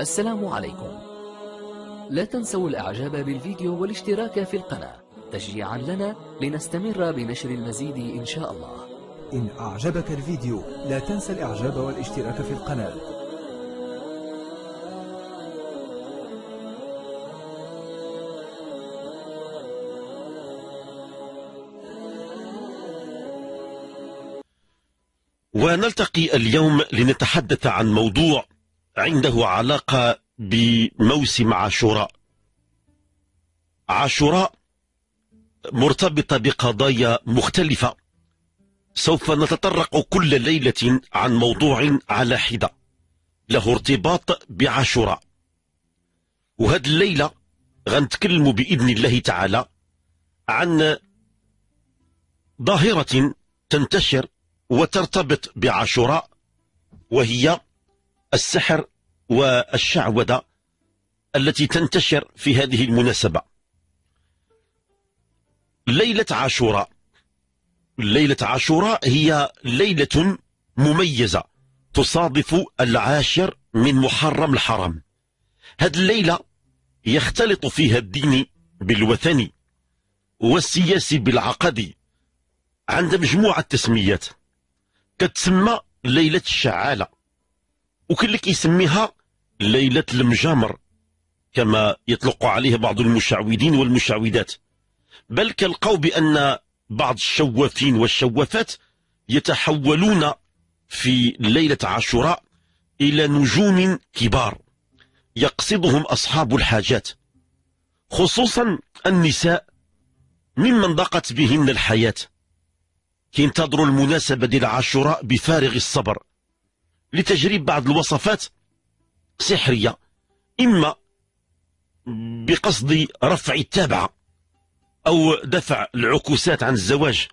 السلام عليكم لا تنسوا الاعجاب بالفيديو والاشتراك في القناة تشجيعا لنا لنستمر بنشر المزيد ان شاء الله إن أعجبك الفيديو لا تنسى الإعجاب والاشتراك في القناة ونلتقي اليوم لنتحدث عن موضوع عنده علاقة بموسم عاشوراء عاشوراء مرتبطة بقضايا مختلفة سوف نتطرق كل ليلة عن موضوع على حدة له ارتباط بعاشوراء وهاد الليلة غنتكلم بإذن الله تعالى عن ظاهرة تنتشر وترتبط بعاشوراء وهي السحر والشعوذة التي تنتشر في هذه المناسبة ليلة عاشوراء ليلة عاشوراء هي ليلة مميزة تصادف العاشر من محرم الحرام هذه الليلة يختلط فيها الدين بالوثني والسياسي بالعقدي عند مجموعة تسميات كتسمى ليلة الشعالة وكل كيسميها ليلة المجامر كما يطلق عليه بعض المشعوذين والمشعوذات بل كالقوا بأن بعض الشوافين والشوافات يتحولون في ليلة عاشوراء إلى نجوم كبار يقصدهم أصحاب الحاجات خصوصا النساء ممن ضاقت بهن الحياة ينتظروا المناسبة ديال عاشوراء بفارغ الصبر لتجريب بعض الوصفات سحرية إما بقصد رفع التابعة أو دفع العكوسات عن الزواج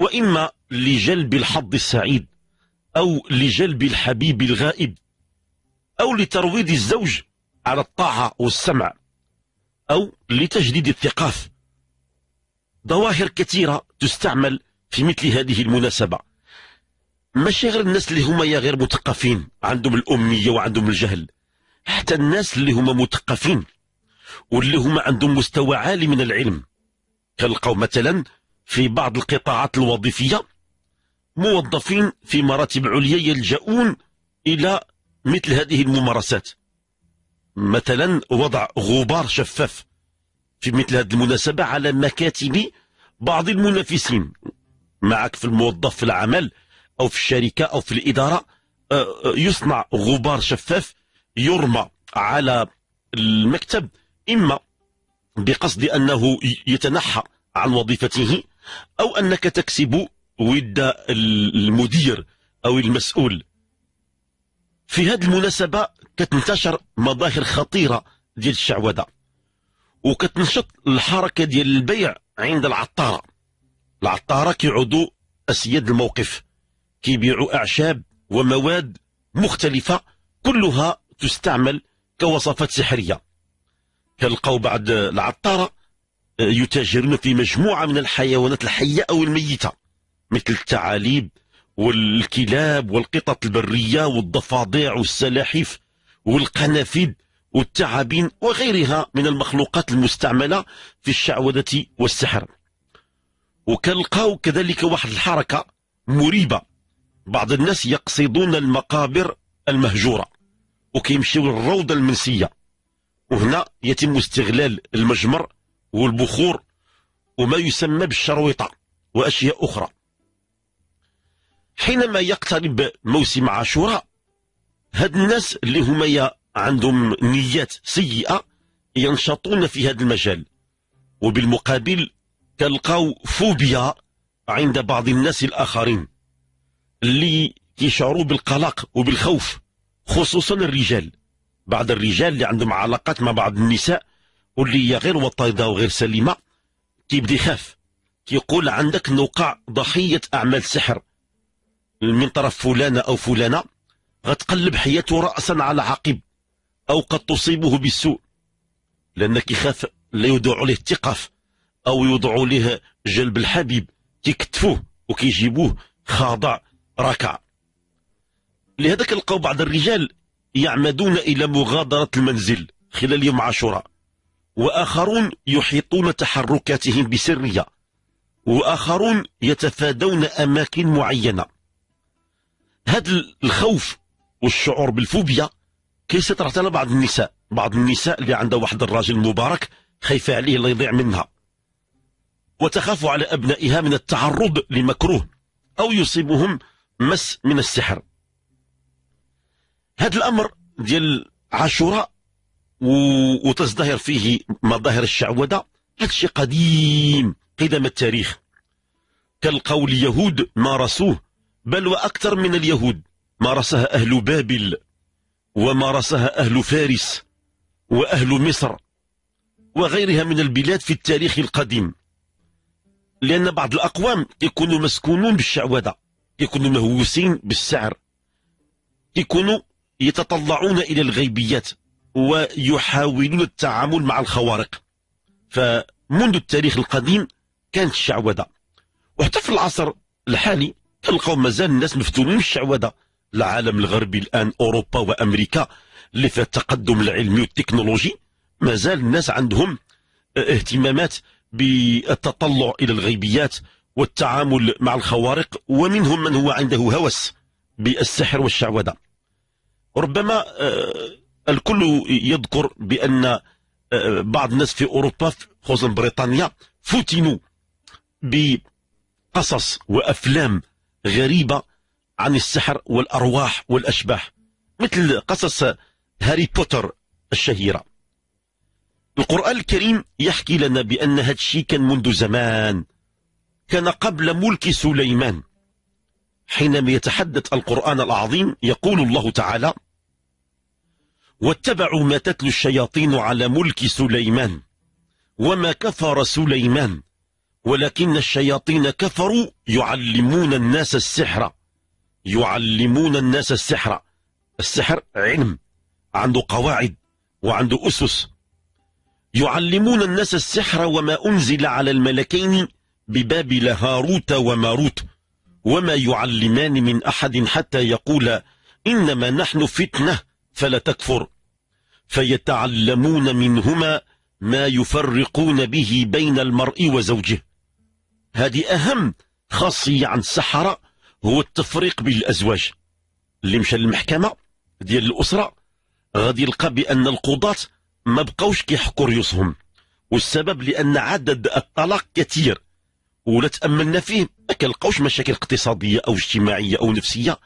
وإما لجلب الحظ السعيد أو لجلب الحبيب الغائب أو لترويض الزوج على الطاعة والسمع أو لتجديد الثقاف ظواهر كثيرة تستعمل في مثل هذه المناسبة ماشي غير الناس اللي هما يا غير مثقفين عندهم الأمية وعندهم الجهل حتى الناس اللي هما مثقفين واللي هما عندهم مستوى عالي من العلم كنلقاو مثلا في بعض القطاعات الوظيفيه موظفين في مراتب عليا يلجؤون الى مثل هذه الممارسات مثلا وضع غبار شفاف في مثل هذه المناسبه على مكاتب بعض المنافسين معك في الموظف في العمل او في الشركه او في الاداره آه، آه، يصنع غبار شفاف يرمى على المكتب إما بقصد أنه يتنحى عن وظيفته أو أنك تكسب ود المدير أو المسؤول في هذه المناسبة كتنتشر مظاهر خطيرة ديال الشعوذة وكتنشط الحركة ديال البيع عند العطارة العطارة كيعودوا أسياد الموقف كيبيعوا أعشاب ومواد مختلفة كلها تستعمل كوصفات سحرية كنلقاو بعد العطارة آه، يتاجرون في مجموعة من الحيوانات الحية أو الميتة مثل الثعاليب والكلاب والقطط البرية والضفادع والسلاحف والقنافذ والتعابين وغيرها من المخلوقات المستعملة في الشعوذة والسحر وكنلقاو كذلك واحد الحركة مريبة بعض الناس يقصدون المقابر المهجورة وكيمشيو للروضه المنسيه وهنا يتم استغلال المجمر والبخور وما يسمى بالشرويطه واشياء اخرى حينما يقترب موسم عاشوراء هاد الناس اللي هما يا عندهم نيات سيئه ينشطون في هذا المجال وبالمقابل تلقاو فوبيا عند بعض الناس الاخرين اللي يشعروا بالقلق وبالخوف خصوصا الرجال بعض الرجال اللي عندهم علاقات مع بعض النساء واللي هي غير وطيدة وغير سليمة كيبدا يخاف كيقول عندك نوقع ضحية أعمال سحر من طرف فلانة أو فلانة غتقلب حياته رأسا على عقب أو قد تصيبه بالسوء لأنك يخاف لا يوضع له الثقف أو يوضع له جلب الحبيب كيكتفوه وكيجيبوه خاضع ركع لهذا نلقاو بعض الرجال يعمدون إلى مغادرة المنزل خلال يوم عاشوراء وآخرون يحيطون تحركاتهم بسرية وآخرون يتفادون أماكن معينة هذا الخوف والشعور بالفوبيا كيسيطر على بعض النساء بعض النساء اللي عندها واحد الراجل مبارك خايفة عليه لا يضيع منها وتخاف على أبنائها من التعرض لمكروه أو يصيبهم مس من السحر هذا الأمر ديال عاشوراء وتزدهر فيه مظاهر الشعوذة هذا الشيء قديم قدم التاريخ كالقول اليهود مارسوه بل وأكثر من اليهود مارسها أهل بابل ومارسها أهل فارس وأهل مصر وغيرها من البلاد في التاريخ القديم لأن بعض الأقوام يكونوا مسكونون بالشعوذة يكونوا مهووسين بالسعر يكونوا يتطلعون إلى الغيبيات ويحاولون التعامل مع الخوارق فمنذ التاريخ القديم كانت الشعوذة وحتى في العصر الحالي تلقاو مازال الناس مفتونين بالشعوذة العالم الغربي الآن أوروبا وأمريكا اللي في التقدم العلمي والتكنولوجي مازال الناس عندهم آه، اهتمامات بالتطلع إلى الغيبيات والتعامل مع الخوارق ومنهم من هو عنده هوس بالسحر والشعوذة ربما آه، الكل يذكر بأن آه، بعض الناس في أوروبا خصوصا بريطانيا فتنوا بقصص وأفلام غريبة عن السحر والأرواح والأشباح مثل قصص هاري بوتر الشهيرة القرآن الكريم يحكي لنا بأن هذا الشيء كان منذ زمان كان قبل ملك سليمان حينما يتحدث القرآن العظيم يقول الله تعالى واتبعوا ما تتلو الشياطين على ملك سليمان وما كفر سليمان ولكن الشياطين كفروا يعلمون الناس السحر يعلمون الناس السحر السحر علم عنده قواعد وعنده أسس يعلمون الناس السحر وما أنزل على الملكين ببابل هاروت وماروت وما يعلمان من أحد حتى يقولا إنما نحن فتنة فلا تكفر فيتعلمون منهما ما يفرقون به بين المرء وزوجه هذه أهم خاصية عن السحرة هو التفريق بين الأزواج اللي مشى للمحكمة ديال الأسرة غادي يلقى بأن القضاة ما بقاوش كيحكوا ريوسهم والسبب لأن عدد الطلاق كثير ولا تاملنا فيه ما كنلقاوش مشاكل اقتصاديه او اجتماعيه او نفسيه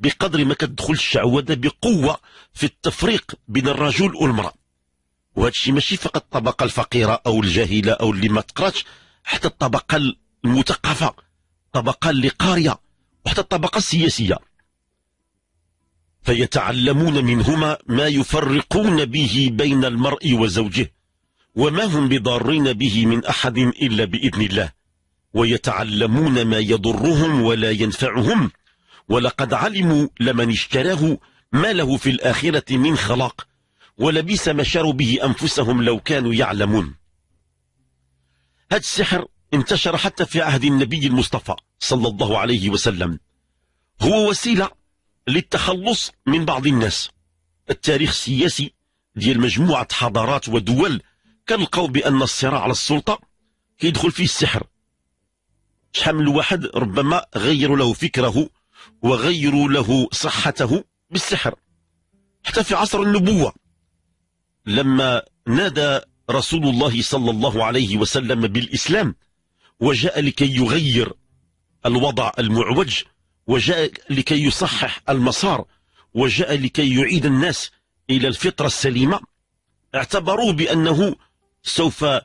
بقدر ما كتدخل الشعوذه بقوه في التفريق بين الرجل والمراه وهذا الشيء ماشي فقط الطبقه الفقيره او الجاهله او اللي ما تقراش حتى الطبقه المثقفه الطبقه اللي قاريه وحتى الطبقه السياسيه فيتعلمون منهما ما يفرقون به بين المرء وزوجه وما هم بضارين به من احد الا باذن الله ويتعلمون ما يضرهم ولا ينفعهم ولقد علموا لمن اشتراه ما له في الآخرة من خلاق ولبيس ما شروا به أنفسهم لو كانوا يعلمون هذا السحر انتشر حتى في عهد النبي المصطفى صلى الله عليه وسلم هو وسيلة للتخلص من بعض الناس التاريخ السياسي ديال مجموعة حضارات ودول كان بأن الصراع على السلطة كيدخل فيه السحر شحال من واحد ربما غيروا له فكره وغيروا له صحته بالسحر حتى في عصر النبوة لما نادى رسول الله صلى الله عليه وسلم بالإسلام وجاء لكي يغير الوضع المعوج وجاء لكي يصحح المسار وجاء لكي يعيد الناس إلى الفطرة السليمة اعتبروه بأنه سوف آه،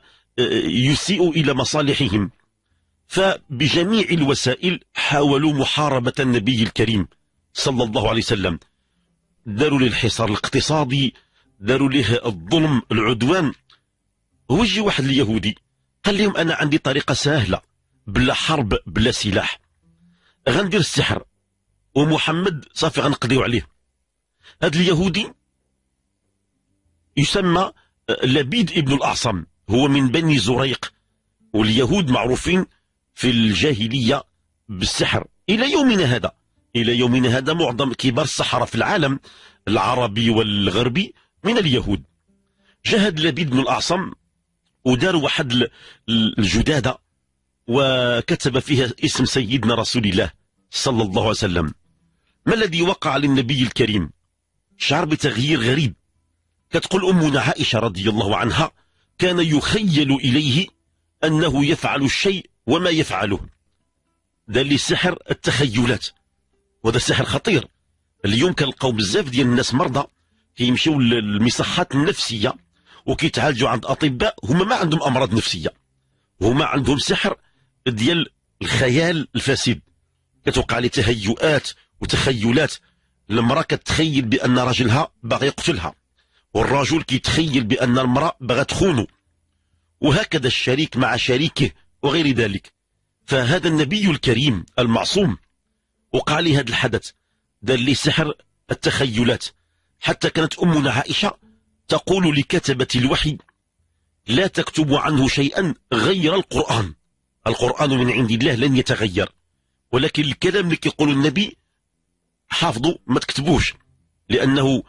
يسيء إلى مصالحهم فبجميع الوسائل حاولوا محاربة النبي الكريم صلى الله عليه وسلم داروا للحصار الحصار الاقتصادي داروا له الظلم العدوان هو جي واحد اليهودي قال لهم انا عندي طريقة سهلة بلا حرب بلا سلاح غندير السحر ومحمد صافي غنقضيو عليه هذا اليهودي يسمى آه، لبيد ابن الاعصم هو من بني زريق واليهود معروفين في الجاهلية بالسحر إلى يومنا هذا إلى يومنا هذا معظم كبار السحرة في العالم العربي والغربي من اليهود جهد لبيد بن الأعصم ودار واحد الجدادة وكتب فيها اسم سيدنا رسول الله صلى الله عليه وسلم ما الذي وقع للنبي الكريم شعر بتغيير غريب كتقول أمنا عائشة رضي الله عنها كان يخيل إليه أنه يفعل الشيء وما يفعله ده اللي سحر التخيلات وهذا سحر خطير اليوم كنلقاو بزاف ديال الناس مرضى كيمشيو للمصحات النفسيه وكيتعالجوا عند اطباء هما ما عندهم امراض نفسيه هما عندهم سحر ديال الخيال الفاسد كتوقع لي تهيؤات وتخيلات المراه كتخيل بان راجلها باغي يقتلها والرجل كيتخيل بان المراه باغا تخونه وهكذا الشريك مع شريكه وغير ذلك فهذا النبي الكريم المعصوم وقع لي هذا الحدث دار لي سحر التخيلات حتى كانت أمنا عائشة تقول لكتبة الوحي لا تكتب عنه شيئا غير القرآن القرآن من عند الله لن يتغير ولكن الكلام اللي يقول النبي حافظوا ما تكتبوش لأنه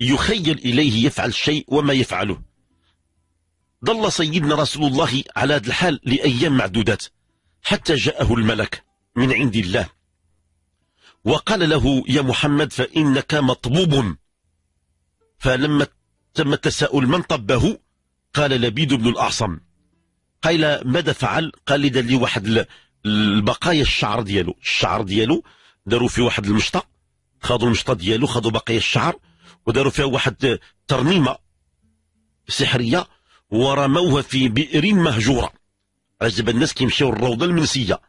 يخيل إليه يفعل الشيء وما يفعله ظل سيدنا رسول الله على هذا الحال لأيام معدودات حتى جاءه الملك من عند الله وقال له يا محمد فإنك مطبوب فلما تم التساؤل من طبه قال لبيد بن الأعصم قال ماذا فعل قال دار لي واحد البقايا الشعر ديالو الشعر ديالو داروا فيه واحد المشطه خاضوا المشطه ديالو خاضوا بقايا الشعر وداروا فيها واحد ترنيمة سحريه ورموها في بئر مهجورة عجب الناس كيمشيو الروضة المنسية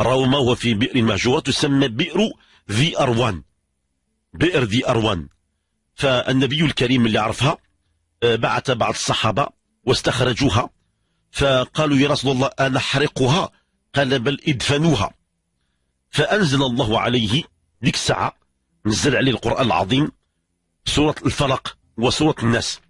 رموها في بئر مهجورة تسمى بئر ذي أروان بئر ذي أروان فالنبي الكريم اللي عرفها آه، بعث بعض الصحابة واستخرجوها فقالوا يا رسول الله أنحرقها قال بل ادفنوها فأنزل الله عليه ديك الساعة نزل عليه القرآن العظيم سورة الفلق وسورة الناس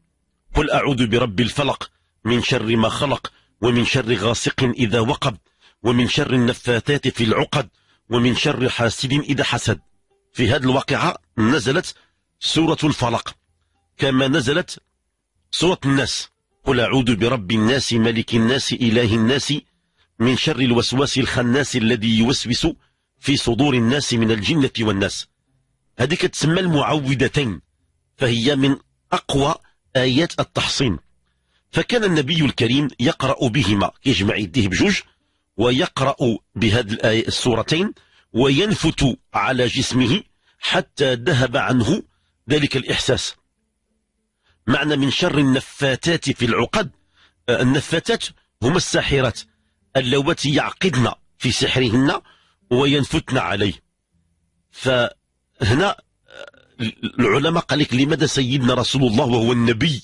قل أعوذ برب الفلق من شر ما خلق ومن شر غاسق إذا وقب ومن شر النفاثات في العقد ومن شر حاسد إذا حسد في هذه الواقعة نزلت سورة الفلق كما نزلت سورة الناس قل أعوذ برب الناس ملك الناس إله الناس من شر الوسواس الخناس الذي يوسوس في صدور الناس من الجنة والناس هذه تسمى المعوذتين فهي من أقوى آيات التحصين فكان النبي الكريم يقرأ بهما يجمع يديه بجوج ويقرأ بهذه السورتين وينفت على جسمه حتى ذهب عنه ذلك الإحساس معنى من شر النفاتات في العقد آه، النفاتات هما الساحرات اللواتي يعقدن في سحرهن وينفتن عليه فهنا العلماء قال لك لماذا سيدنا رسول الله وهو النبي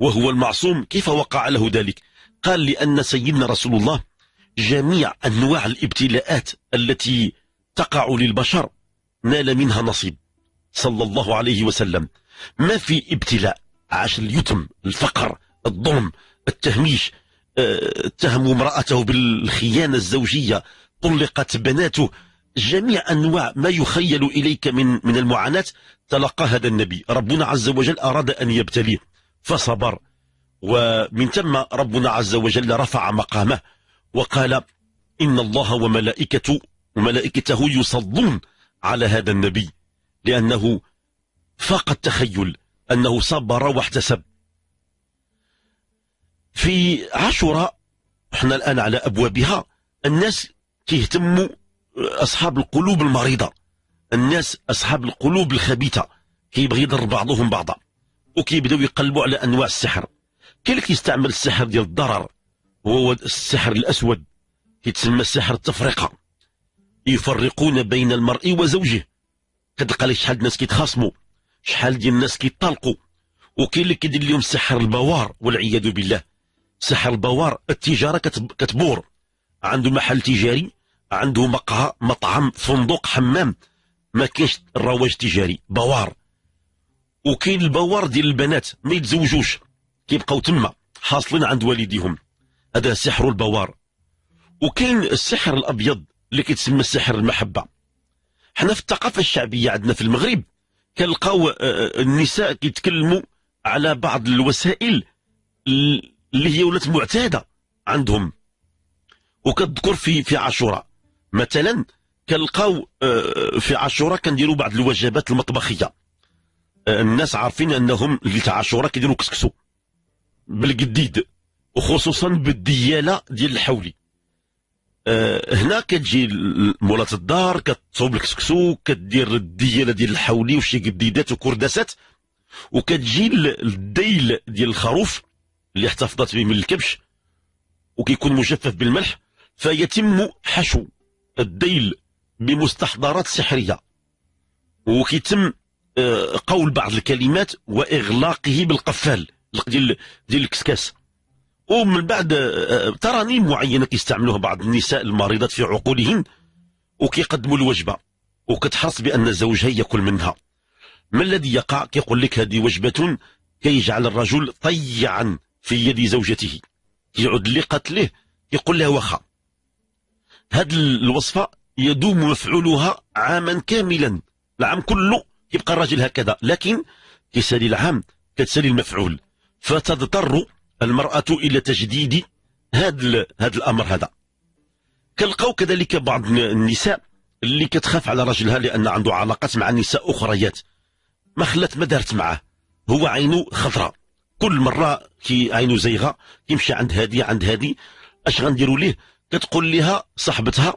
وهو المعصوم كيف وقع له ذلك قال لأن سيدنا رسول الله جميع أنواع الابتلاءات التي تقع للبشر نال منها نصيب صلى الله عليه وسلم ما في ابتلاء عاش اليتم الفقر الظلم التهميش آه، اتهموا امرأته بالخيانة الزوجية طلقت بناته جميع أنواع ما يخيل إليك من من المعاناة تلقى هذا النبي ربنا عز وجل أراد أن يبتليه فصبر ومن ثم ربنا عز وجل رفع مقامه وقال إن الله وملائكته وملائكته يصلون على هذا النبي لأنه فاق التخيل أنه صبر واحتسب في عاشوراء احنا الآن على أبوابها الناس كيهتموا أصحاب القلوب المريضة الناس أصحاب القلوب الخبيثة كيبغي يضر بعضهم بعضا وكيبداو يقلبوا على أنواع السحر كاين اللي كيستعمل السحر ديال الضرر وهو السحر الأسود كيتسمى سحر التفرقة يفرقون بين المرء وزوجه كتلقى لك شحال الناس كيتخاصموا شحال ديال الناس كيطلقوا وكاين اللي كيدير لهم سحر البوار والعياذ بالله سحر البوار التجاره كتبور عنده محل تجاري عنده مقهى مطعم فندق حمام ما كاينش الرواج التجاري بوار وكاين البوار ديال البنات ما يتزوجوش كيبقاو تما حاصلين عند والديهم هذا سحر البوار وكاين السحر الابيض اللي كيتسمى سحر المحبه حنا في الثقافه الشعبيه عندنا في المغرب كنلقاو آه، آه، النساء كيتكلموا على بعض الوسائل اللي هي ولات معتاده عندهم وكتذكر في في عاشوراء مثلا كنلقاو آه، في عاشوراء كنديروا بعض الوجبات المطبخيه آه، الناس عارفين انهم اللي تاع عاشوراء كيديروا كسكسو بالجديد وخصوصا بالدياله ديال الحولي آه، هنا كتجي مولات الدار كتصوب الكسكسو كدير الدياله ديال الحولي وشي جديدات وكرداسات وكتجي الديل ديال الخروف اللي احتفظت به من الكبش وكيكون مجفف بالملح فيتم حشو الديل بمستحضرات سحرية وكيتم آه، قول بعض الكلمات واغلاقه بالقفال ديال ديال الكسكاس ومن بعد آه، آه، ترانيم معينه كيستعملوها بعض النساء المريضات في عقولهن وكيقدموا الوجبه وكتحرص بان زوجها ياكل منها ما الذي يقع كيقول لك هذه وجبه كيجعل الرجل طيعا في يد زوجته كيعود لقتله يقول لها واخا هذه الوصفة يدوم مفعولها عاما كاملا العام كله يبقى الراجل هكذا لكن كيسالي العام كتسالي المفعول فتضطر المرأة إلى تجديد هذا هذا الأمر هذا كنلقاو كذلك بعض النساء اللي كتخاف على راجلها لأن عنده علاقات مع نساء أخريات ما خلات ما دارت معاه هو عينه خضراء كل مرة كي عينه زيغة كيمشي عند هادي عند هادي اش غنديروا ليه كتقول لها صاحبتها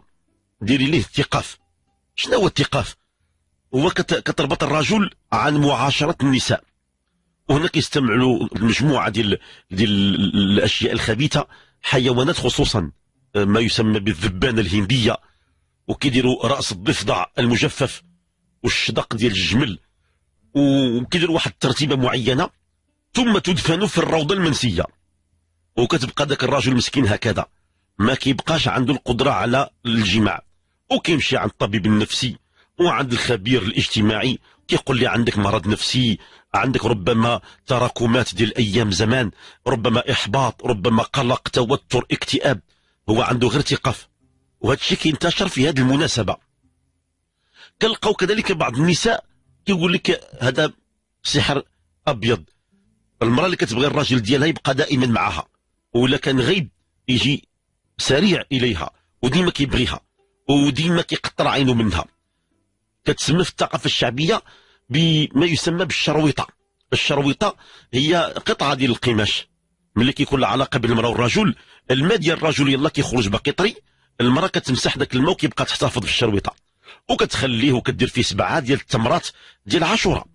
ديري ليه الثقاف شنو هو الثقاف هو كتربط الرجل عن معاشره النساء وهنا كيستمعوا مجموعه ديال ديال الاشياء الخبيثه حيوانات خصوصا ما يسمى بالذبانه الهنديه وكيديروا راس الضفدع المجفف والشدق ديال الجمل وكيديروا واحد الترتيبه معينه ثم تدفن في الروضه المنسيه وكتبقى ذاك الرجل مسكين هكذا ما كيبقاش عنده القدرة على الجماع وكيمشي عند الطبيب النفسي وعند الخبير الاجتماعي كيقول لي عندك مرض نفسي عندك ربما تراكمات ديال ايام زمان ربما احباط ربما قلق توتر اكتئاب هو عنده غير ثقاف وهذا الشيء كينتشر في هذه المناسبه كنلقاو كذلك بعض النساء كيقول لك هذا سحر ابيض المراه اللي كتبغي الراجل ديالها يبقى دائما معها ولا كان غيب يجي سريع اليها وديما كيبغيها وديما كيقطر عينه منها كتسمى في الثقافه الشعبيه بما يسمى بالشرويطه الشرويطه هي قطعه ديال القماش ملي كيكون العلاقه بين المراه والرجل الماء ديال الرجل يلا كيخرج باقي طري المراه كتمسح داك الماء وكيبقى تحتفظ بالشرويطه وكتخليه وكدير فيه سبعه ديال التمرات ديال عاشوراء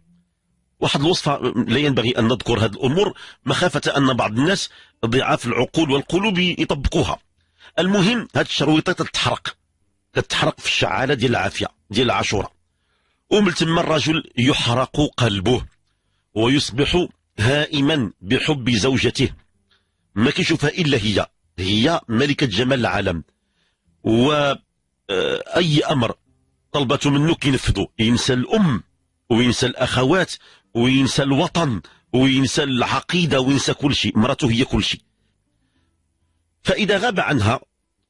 واحد الوصفه لا ينبغي ان نذكر هذه الامور مخافه ان بعض الناس ضعاف العقول والقلوب يطبقوها المهم هاد الشرويطه تتحرق تتحرق في الشعاله ديال العافيه ديال العاشوره ومن تما الرجل يحرق قلبه ويصبح هائما بحب زوجته ما كيشوفها الا هي هي ملكه جمال العالم واي آه، امر طلبته منه كينفذوا ينسى الام وينسى الاخوات وينسى الوطن وينسى العقيده وينسى كل شيء مراته هي كل شيء فإذا غاب عنها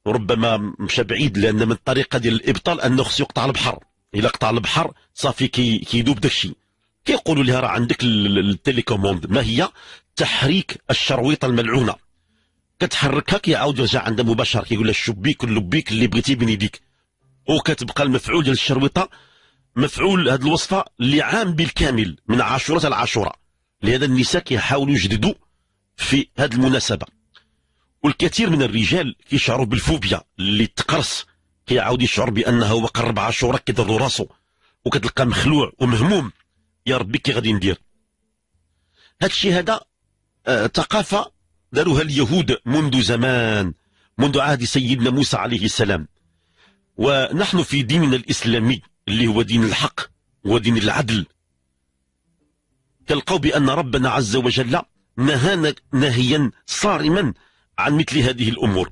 ربما مشى بعيد لأن من الطريقة ديال الإبطال أنه خصو يقطع البحر إلا قطع البحر صافي كي كيدوب داكشي كيقولوا لها راه عندك التليكوموند ما هي تحريك الشرويطة الملعونة كتحركها كيعاود يرجع عندها مباشر كيقول لها الشبيك اللبيك اللي بغيتي بين يديك وكتبقى المفعول ديال الشرويطة مفعول هذه الوصفة اللي عام بالكامل من عاشورة العاشوره لهذا النساء كيحاولوا يجددوا في هذه المناسبة والكثير من الرجال كيشعروا بالفوبيا اللي تقرص كيعاود يشعر بانه هو قرب شهور كيضر راسو وكتلقى مخلوع ومهموم يا ربي كي غادي ندير هذا الشيء هذا آه ثقافه داروها اليهود منذ زمان منذ عهد سيدنا موسى عليه السلام ونحن في ديننا الاسلامي اللي هو دين الحق ودين العدل تلقوا بان ربنا عز وجل نهانا نهيا صارما عن مثل هذه الأمور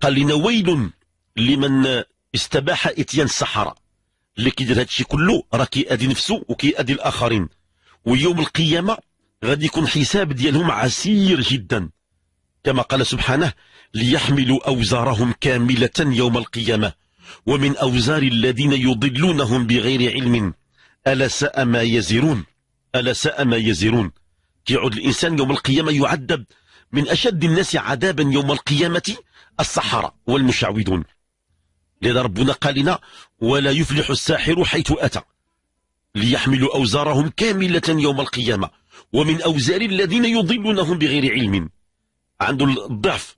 قال لنا ويل لمن استباح اتيان السحرة اللي كيدير هذا الشيء كله راه كيأذي نفسه وكيأذي الآخرين ويوم القيامة غادي يكون حساب ديالهم عسير جدا كما قال سبحانه ليحملوا أوزارهم كاملة يوم القيامة ومن أوزار الذين يضلونهم بغير علم ألا ساء ما يزرون ألا ساء ما يزرون كيعود الإنسان يوم القيامة يعذب من أشد الناس عذابا يوم القيامة السحرة والمشعوذون لذا ربنا قال لنا ولا يفلح الساحر حيث أتى ليحملوا أوزارهم كاملة يوم القيامة ومن أوزار الذين يضلونهم بغير علم عنده الضعف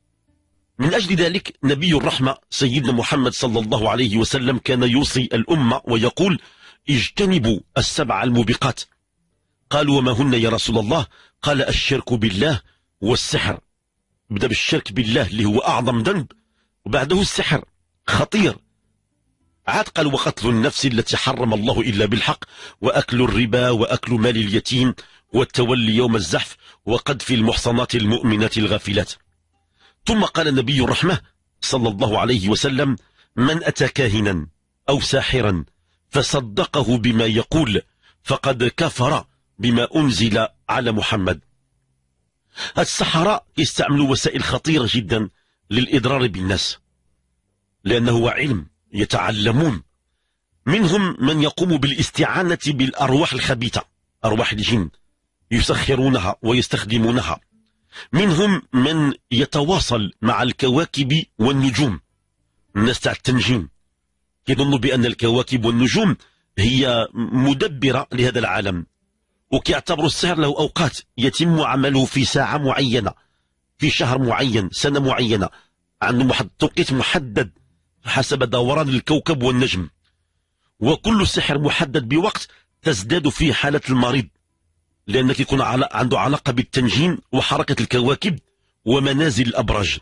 من أجل ذلك نبي الرحمة سيدنا محمد صلى الله عليه وسلم كان يوصي الأمة ويقول اجتنبوا السبع الموبقات قالوا وما هن يا رسول الله قال الشرك بالله والسحر بدا بالشرك بالله اللي هو اعظم ذنب وبعده السحر خطير عاد قال وقتل النفس التي حرم الله الا بالحق واكل الربا واكل مال اليتيم والتولي يوم الزحف وقذف المحصنات المؤمنات الغافلات ثم قال نبي الرحمه صلى الله عليه وسلم من اتى كاهنا او ساحرا فصدقه بما يقول فقد كفر بما انزل على محمد الصحراء يستعملوا وسائل خطيرة جدا للإضرار بالناس لأنه هو علم يتعلمون منهم من يقوم بالاستعانة بالأرواح الخبيثة أرواح الجن يسخرونها ويستخدمونها منهم من يتواصل مع الكواكب والنجوم الناس تاع التنجيم يظن بأن الكواكب والنجوم هي مدبرة لهذا العالم وكيعتبروا السحر له أوقات يتم عمله في ساعة معينة في شهر معين سنة معينة عنده محدد توقيت محدد حسب دوران الكوكب والنجم وكل سحر محدد بوقت تزداد فيه حالة المريض لأنك يكون عنده علاقة بالتنجيم وحركة الكواكب ومنازل الأبراج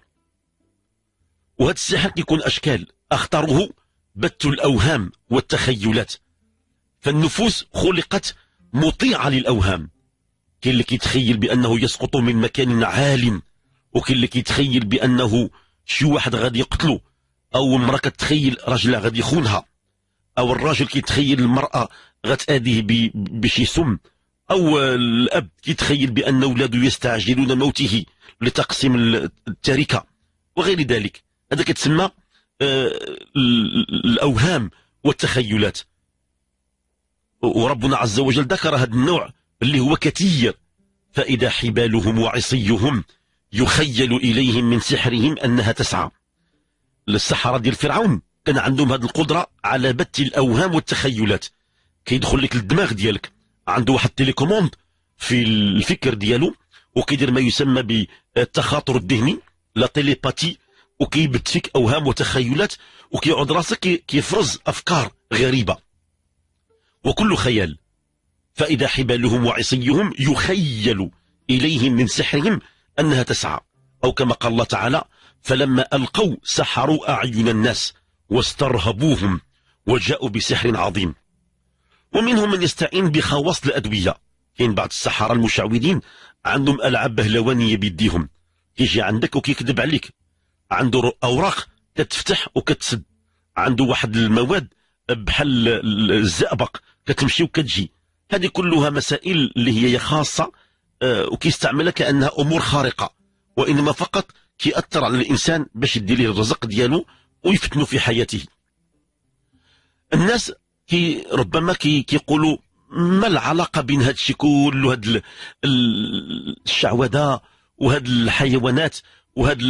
وهذا السحر يكون أشكال أخطره بت الأوهام والتخيلات فالنفوس خلقت مطيعة للأوهام كاين اللي كيتخيل بأنه يسقط من مكان عال وكاين اللي كيتخيل بأنه شي واحد غادي يقتله أو المرأة كتخيل راجلها غادي يخونها أو الراجل كيتخيل المرأة غتأذيه بشي سم أو الأب كيتخيل بأن أولاده يستعجلون موته لتقسيم التركة وغير ذلك هذا كتسمى آه، الأوهام والتخيلات وربنا عز وجل ذكر هذا النوع اللي هو كثير فإذا حبالهم وعصيهم يخيل إليهم من سحرهم أنها تسعى للسحرة ديال فرعون كان عندهم هذه القدرة على بث الأوهام والتخيلات كيدخل لك الدماغ ديالك عنده واحد تيليكوموند في الفكر ديالو وكيدير ما يسمى بالتخاطر الذهني لا تيليباتي وكيبت فيك اوهام وتخيلات وكيعود راسك كيفرز افكار غريبه وكل خيال فإذا حبالهم وعصيهم يخيل إليهم من سحرهم أنها تسعى أو كما قال الله تعالى فلما ألقوا سحروا أعين الناس واسترهبوهم وجاءوا بسحر عظيم ومنهم من يستعين بخواص الأدوية كاين بعض السحرة المشعوذين عندهم ألعاب بهلوانية بيديهم كيجي عندك وكيكذب عليك عنده أوراق كتفتح وكتسد عنده واحد المواد بحال الزئبق كتمشي وكتجي هذه كلها مسائل اللي هي خاصه آه، وكيستعملها كانها امور خارقه وانما فقط كيأثر على الانسان باش يدي ليه الرزق ديالو ويفتنوا في حياته الناس كي ربما كي كيقولوا ما العلاقه بين هذا الشيء كله هاد الشعوذه وهاد الحيوانات وهاد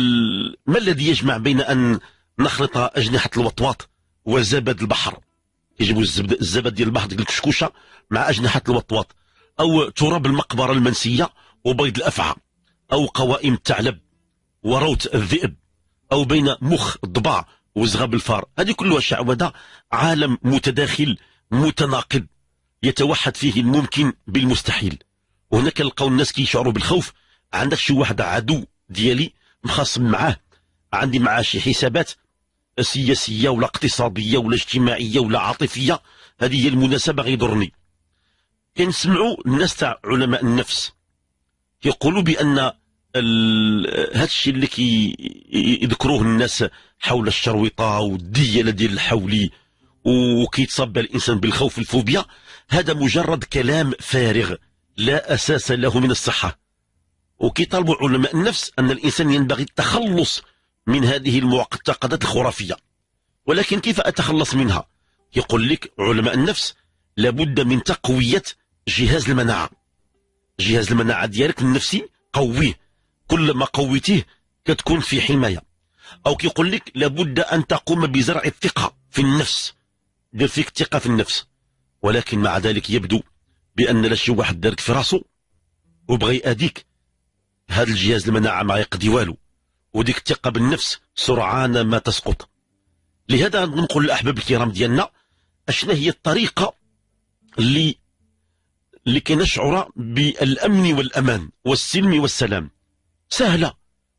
ما الذي يجمع بين ان نخلط اجنحه الوطواط وزبد البحر يجيبوا الزبد الزبد ديال البحر ديك الكشكوشه مع اجنحه الوطواط او تراب المقبره المنسيه وبيض الافعى او قوائم الثعلب وروت الذئب او بين مخ الضبع وزغب الفار هذه كلها شعوذه عالم متداخل متناقض يتوحد فيه الممكن بالمستحيل وهنا كنلقاو الناس كيشعروا بالخوف عندك شي واحد عدو ديالي مخاصم معاه عندي معاه شي حسابات سياسية ولا اقتصادية ولا اجتماعية ولا عاطفية هذه هي المناسبة غيضرني كنسمعوا الناس تاع علماء النفس يقولوا بأن هذا الشيء اللي كيذكروه الناس حول الشرويطة والديالة ديال الحولي وكيتصاب الإنسان بالخوف الفوبيا هذا مجرد كلام فارغ لا أساس له من الصحة وكيطالبوا علماء النفس أن الإنسان ينبغي التخلص من هذه المعتقدات الخرافية ولكن كيف أتخلص منها يقول لك علماء النفس لابد من تقوية جهاز المناعة جهاز المناعة ديالك النفسي قويه كلما قويتيه كتكون في حماية أو كيقول لك لابد أن تقوم بزرع الثقة في النفس دير فيك الثقة في النفس ولكن مع ذلك يبدو بأن لا شي واحد دارك في راسو وبغى يأذيك هذا الجهاز المناعة ما يقضي والو وديك الثقة بالنفس سرعان ما تسقط لهذا نقول للأحباب الكرام ديالنا أشنا هي الطريقة اللي لكي نشعر بالأمن والأمان والسلم والسلام سهلة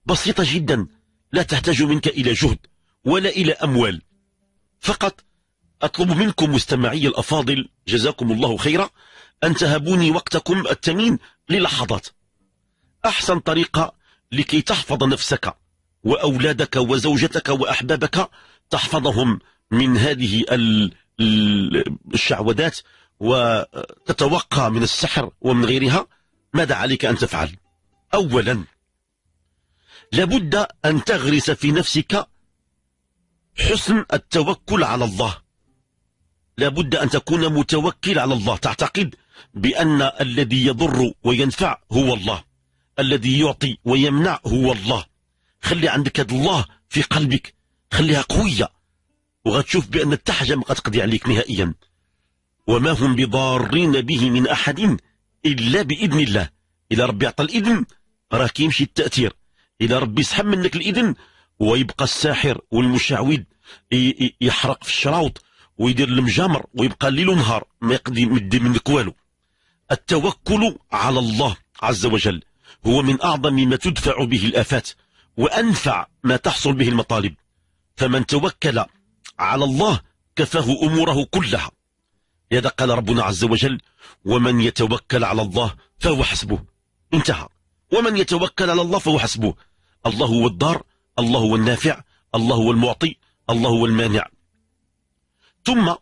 بسيطة جدا لا تحتاج منك إلى جهد ولا إلى أموال فقط أطلب منكم مستمعي الأفاضل جزاكم الله خيرا أن تهبوني وقتكم الثمين للحظات أحسن طريقة لكي تحفظ نفسك وأولادك وزوجتك وأحبابك تحفظهم من هذه الشعوذات وتتوقى من السحر ومن غيرها ماذا عليك أن تفعل أولا لابد أن تغرس في نفسك حسن التوكل على الله لابد أن تكون متوكل على الله تعتقد بأن الذي يضر وينفع هو الله الذي يعطي ويمنع هو الله خلي عندك هذا الله في قلبك خليها قوية وغتشوف بأن التحجة ما غتقضي عليك نهائيا وما هم بضارين به من أحد إلا بإذن الله إلى ربي اعطى الإذن راه كيمشي التأثير إلى ربي سحب منك الإذن ويبقى الساحر والمشعوذ يحرق في الشراوط ويدير المجامر ويبقى ليل ونهار ما يقضي مدي منك والو التوكل على الله عز وجل هو من أعظم ما تدفع به الآفات وأنفع ما تحصل به المطالب فمن توكل على الله كفاه أموره كلها لذا قال ربنا عز وجل ومن يتوكل على الله فهو حسبه انتهى ومن يتوكل على الله فهو حسبه الله هو الدار الله هو النافع الله هو المعطي الله هو المانع ثم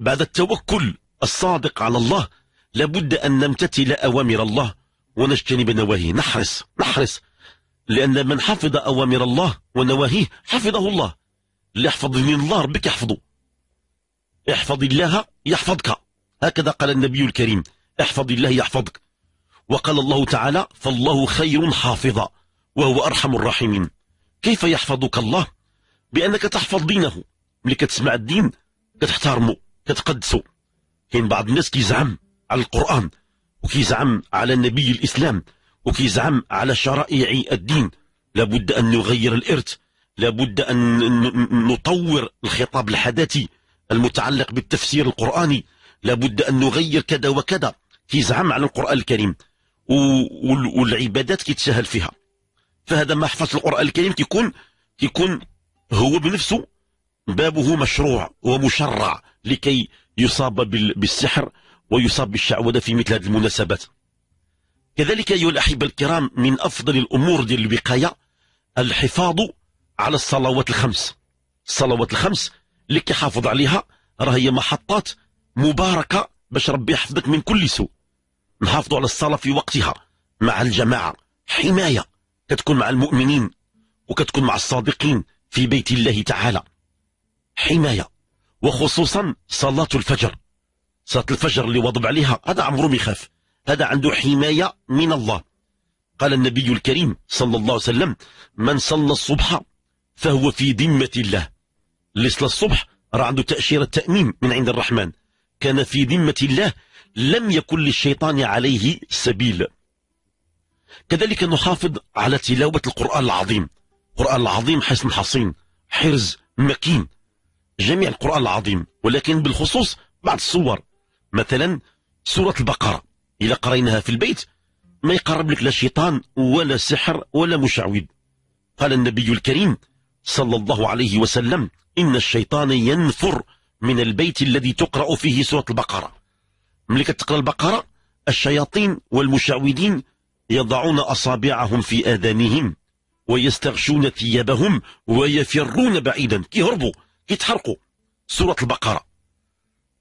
بعد التوكل الصادق على الله لابد أن نمتثل أوامر الله ونجتنب نواهيه نحرص نحرص لأن من حفظ أوامر الله ونواهيه حفظه الله اللي يحفظ دين الله ربك يحفظه احفظ الله يحفظك هكذا قال النبي الكريم احفظ الله يحفظك وقال الله تعالى فالله خير حافظا وهو أرحم الراحمين كيف يحفظك الله بأنك تحفظ دينه ملي كتسمع الدين كتحترمه كتقدسه كاين بعض الناس كيزعم على القرآن وكيزعم على النبي الإسلام وكيزعم على شرائع الدين لابد أن نغير الإرث لابد أن نطور الخطاب الحداثي المتعلق بالتفسير القرآني لابد أن نغير كذا وكذا كيزعم على القرآن الكريم والعبادات كيتسهل فيها فهذا ما حفظ القرآن الكريم كيكون كيكون هو بنفسه بابه مشروع ومشرع لكي يصاب بالسحر ويصاب بالشعوذة في مثل هذه المناسبات كذلك أيها الأحبة الكرام من أفضل الأمور ديال الوقاية الحفاظ على الصلوات الخمس الصلوات الخمس اللي كيحافظ عليها راه هي محطات مباركة باش ربي يحفظك من كل سوء نحافظوا على الصلاة في وقتها مع الجماعة حماية كتكون مع المؤمنين وكتكون مع الصادقين في بيت الله تعالى حماية وخصوصا صلاة الفجر صلاة الفجر اللي وضب عليها هذا عمره ما يخاف هذا عنده حماية من الله قال النبي الكريم صلى الله عليه وسلم من صلى الصبح فهو في ذمة الله اللي صلى الصبح راه عنده تأشيرة تأميم من عند الرحمن كان في ذمة الله لم يكن للشيطان عليه سبيل كذلك نحافظ على تلاوة القرآن العظيم القرآن العظيم حسن حصين حرز مكين جميع القرآن العظيم ولكن بالخصوص بعض الصور مثلا سورة البقرة إذا قريناها في البيت ما يقرب لك لا شيطان ولا سحر ولا مشعوذ قال النبي الكريم صلى الله عليه وسلم إن الشيطان ينفر من البيت الذي تقرأ فيه سورة البقرة ملي كتقرأ البقرة الشياطين والمشعوذين يضعون أصابعهم في آذانهم ويستغشون ثيابهم ويفرون بعيدا كيهربوا كيتحرقوا سورة البقرة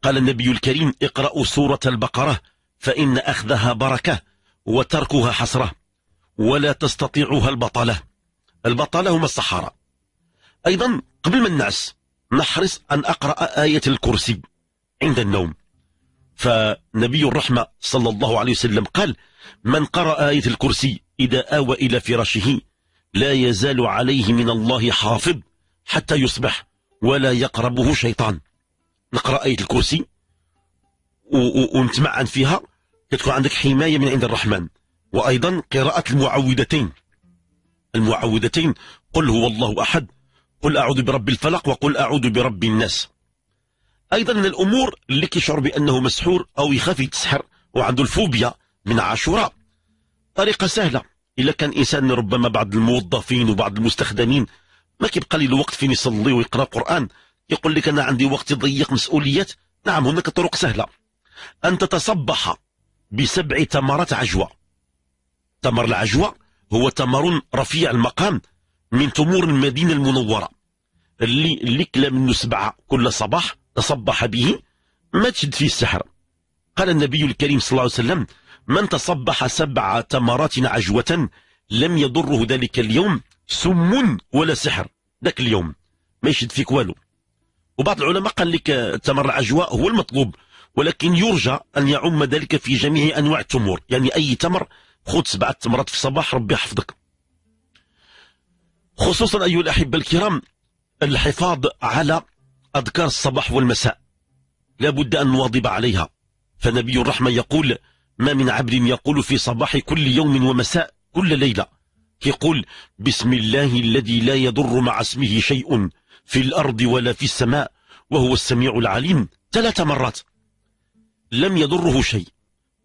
قال النبي الكريم اقرأوا سورة البقرة فإن أخذها بركة وتركها حسرة ولا تستطيعها البطلة البطلة هم الصحراء أيضا قبل ما النعس نحرص أن أقرأ آية الكرسي عند النوم فنبي الرحمة صلى الله عليه وسلم قال من قرأ آية الكرسي إذا آوى إلى فراشه لا يزال عليه من الله حافظ حتى يصبح ولا يقربه شيطان نقرا ايه الكرسي ونتمعن فيها كتكون عندك حمايه من عند الرحمن وايضا قراءه المعوذتين المعوذتين قل هو الله احد قل اعوذ برب الفلق وقل اعوذ برب الناس ايضا من الامور اللي كيشعر بانه مسحور او يخاف يتسحر وعنده الفوبيا من عاشوراء طريقه سهله الا كان انسان ربما بعض الموظفين وبعض المستخدمين ما كيبقى لي الوقت فين يصلي ويقرا قران يقول لك أنا عندي وقت ضيق مسؤوليات نعم هناك طرق سهلة أن تتصبح بسبع تمرات عجوة تمر العجوة هو تمر رفيع المقام من تمور المدينة المنورة اللي اللي كلا منه سبعة كل صباح تصبح به ما تشد فيه السحر قال النبي الكريم صلى الله عليه وسلم من تصبح سبع تمرات عجوة لم يضره ذلك اليوم سم ولا سحر ذاك اليوم ما يشد فيك والو وبعض العلماء قال لك تمر العجواء هو المطلوب ولكن يرجى أن يعم ذلك في جميع أنواع التمور يعني أي تمر خذ سبعة تمرات في الصباح ربي يحفظك خصوصا أيها الأحبة الكرام الحفاظ على أذكار الصباح والمساء لابد أن نواظب عليها فنبي الرحمة يقول ما من عبد يقول في صباح كل يوم ومساء كل ليلة يقول بسم الله الذي لا يضر مع اسمه شيء في الأرض ولا في السماء وهو السميع العليم ثلاث مرات لم يضره شيء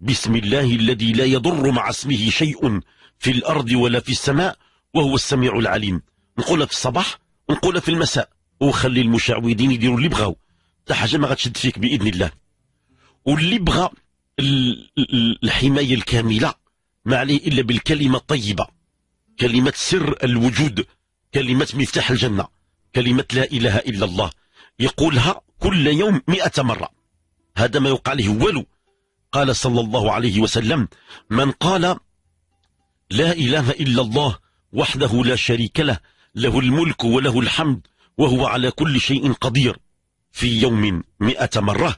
بسم الله الذي لا يضر مع اسمه شيء في الأرض ولا في السماء وهو السميع العليم نقولها في الصباح نقول في المساء وخلي المشعوذين يديروا اللي بغاو حتى حاجه ما غتشد فيك باذن الله واللي بغى الحمايه الكامله ما عليه الا بالكلمه الطيبه كلمه سر الوجود كلمه مفتاح الجنه كلمة لا إله إلا الله يقولها كل يوم مئة مرة هذا ما يقال له والو قال صلى الله عليه وسلم من قال لا إله إلا الله وحده لا شريك له له الملك وله الحمد وهو على كل شيء قدير في يوم مئة مرة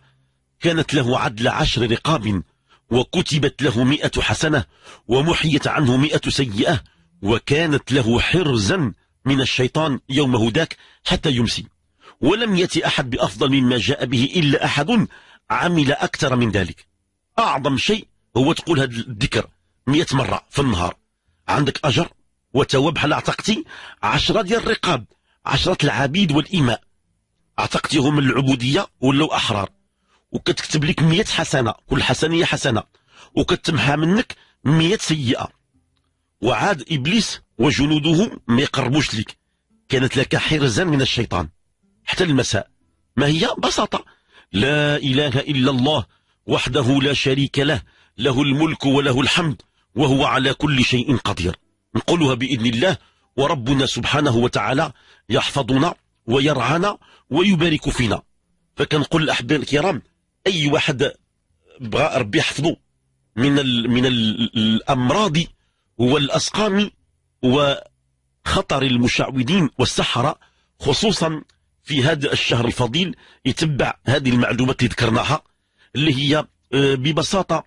كانت له عدل عشر رقاب وكتبت له مئة حسنة ومحيت عنه مئة سيئة وكانت له حرزا من الشيطان يوم هداك حتى يمسي ولم يأتي أحد بأفضل مما جاء به إلا أحد عمل أكثر من ذلك أعظم شيء هو تقول هذا الذكر مئة مرة في النهار عندك أجر وتواب بحال اعتقتي عشرة ديال الرقاب عشرة العبيد والإماء اعتقتهم العبودية ولو أحرار وكتكتب لك مئة حسنة كل حسنة حسنة وكتمحى منك مئة سيئة وعاد إبليس وجلوده ما يقربوش لك كانت لك حرزا من الشيطان حتى المساء ما هي بساطة لا إله إلا الله وحده لا شريك له له الملك وله الحمد وهو على كل شيء قدير نقولها بإذن الله وربنا سبحانه وتعالى يحفظنا ويرعانا ويبارك فينا فكنقول الأحباب الكرام أي واحد بغى ربي يحفظه من الـ من الأمراض والأسقام وخطر المشعوذين والسحرة خصوصا في هذا الشهر الفضيل يتبع هذه المعلومات اللي ذكرناها اللي هي آه، ببساطة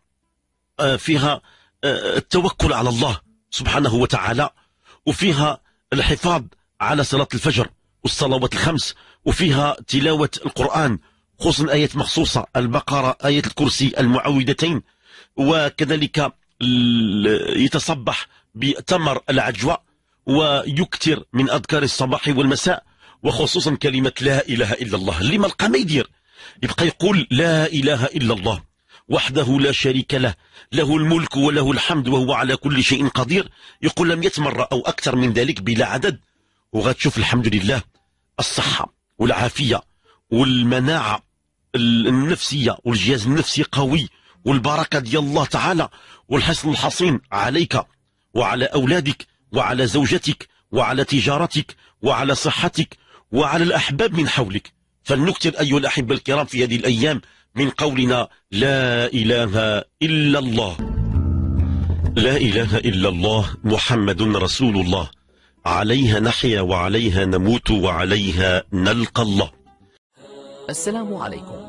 آه، فيها آه، التوكل على الله سبحانه وتعالى وفيها الحفاظ على صلاة الفجر والصلوات الخمس وفيها تلاوة القرآن خصوصا آية مخصوصة البقرة آية الكرسي المعوذتين وكذلك يتصبح بتمر العجوة ويكثر من أذكار الصباح والمساء وخصوصا كلمة لا إله إلا الله اللي ما لقى ما يدير يبقى يقول لا إله إلا الله وحده لا شريك له له الملك وله الحمد وهو على كل شيء قدير يقول لم مرة أو أكثر من ذلك بلا عدد وغتشوف الحمد لله الصحة والعافية والمناعة النفسية والجهاز النفسي قوي والبركة ديال الله تعالى والحصن الحصين عليك وعلى أولادك وعلى زوجتك وعلى تجارتك وعلى صحتك وعلى الأحباب من حولك فلنكثر أيها الأحبة الكرام في هذه الأيام من قولنا لا إله إلا الله لا إله إلا الله محمد رسول الله عليها نحيا وعليها نموت وعليها نلقى الله السلام عليكم